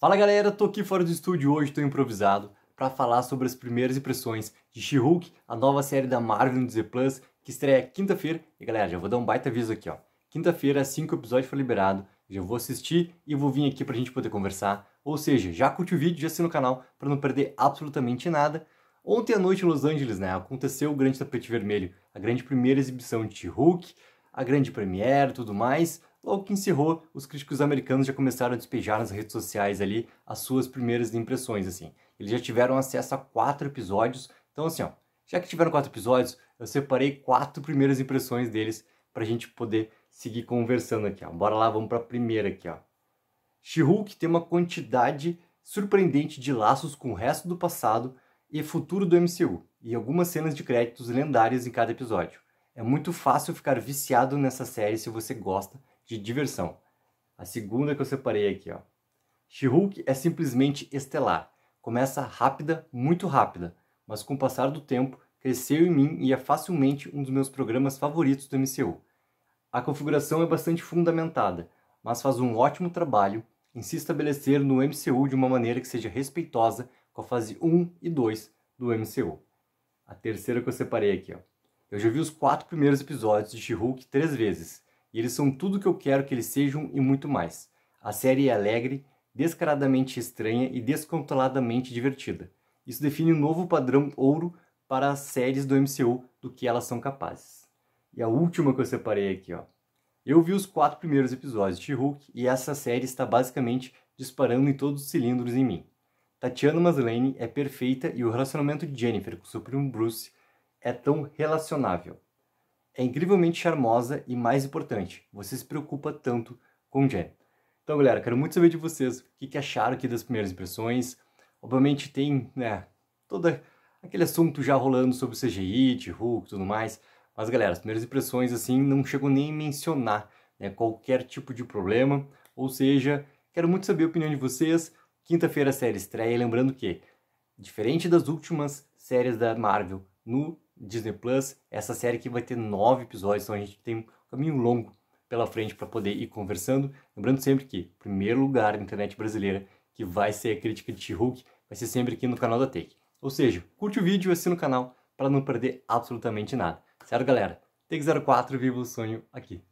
Fala galera, tô aqui fora do estúdio hoje, tô improvisado para falar sobre as primeiras impressões de She-Hulk, a nova série da Marvel no Disney Plus, que estreia quinta-feira. E galera, já vou dar um baita aviso aqui, ó. Quinta-feira, assim que o episódio for liberado, já vou assistir e vou vir aqui pra gente poder conversar. Ou seja, já curte o vídeo, já assina o canal para não perder absolutamente nada. Ontem à noite em Los Angeles, né, aconteceu o grande tapete vermelho, a grande primeira exibição de Hulk, a grande premiere, tudo mais. Logo que encerrou, os críticos americanos já começaram a despejar nas redes sociais ali as suas primeiras impressões, assim. Eles já tiveram acesso a quatro episódios, então assim, ó, já que tiveram quatro episódios, eu separei quatro primeiras impressões deles pra gente poder seguir conversando aqui, ó. Bora lá, vamos pra primeira aqui, ó. She-Hulk tem uma quantidade surpreendente de laços com o resto do passado e futuro do MCU, e algumas cenas de créditos lendárias em cada episódio. É muito fácil ficar viciado nessa série se você gosta de diversão. A segunda que eu separei aqui, ó. She-Hulk é simplesmente estelar. Começa rápida, muito rápida, mas com o passar do tempo cresceu em mim e é facilmente um dos meus programas favoritos do MCU. A configuração é bastante fundamentada, mas faz um ótimo trabalho em se estabelecer no MCU de uma maneira que seja respeitosa com a fase 1 e 2 do MCU. A terceira que eu separei aqui, ó. Eu já vi os quatro primeiros episódios de She-Hulk três vezes, e eles são tudo o que eu quero que eles sejam e muito mais. A série é alegre, descaradamente estranha e descontroladamente divertida. Isso define um novo padrão ouro para as séries do MCU do que elas são capazes. E a última que eu separei aqui, ó. Eu vi os quatro primeiros episódios de Hulk e essa série está basicamente disparando em todos os cilindros em mim. Tatiana Maslany é perfeita e o relacionamento de Jennifer com seu primo Bruce é tão relacionável é incrivelmente charmosa e, mais importante, você se preocupa tanto com Jen. Então, galera, quero muito saber de vocês o que, acharam aqui das primeiras impressões. Obviamente tem, né, todo aquele assunto já rolando sobre o CGI, de Hulk e tudo mais. Mas, galera, as primeiras impressões, assim, não chegou nem a mencionar né, qualquer tipo de problema. Ou seja, quero muito saber a opinião de vocês. Quinta-feira a série estreia. Lembrando que, diferente das últimas séries da Marvel no Disney Plus, essa série que vai ter nove episódios, então a gente tem um caminho longo pela frente para poder ir conversando. Lembrando sempre que primeiro lugar da internet brasileira que vai ser a crítica de She-Hulk vai ser sempre aqui no canal da Take. Ou seja, curte o vídeo e assina o canal para não perder absolutamente nada. Certo, galera? Take 04 Viva o Sonho aqui.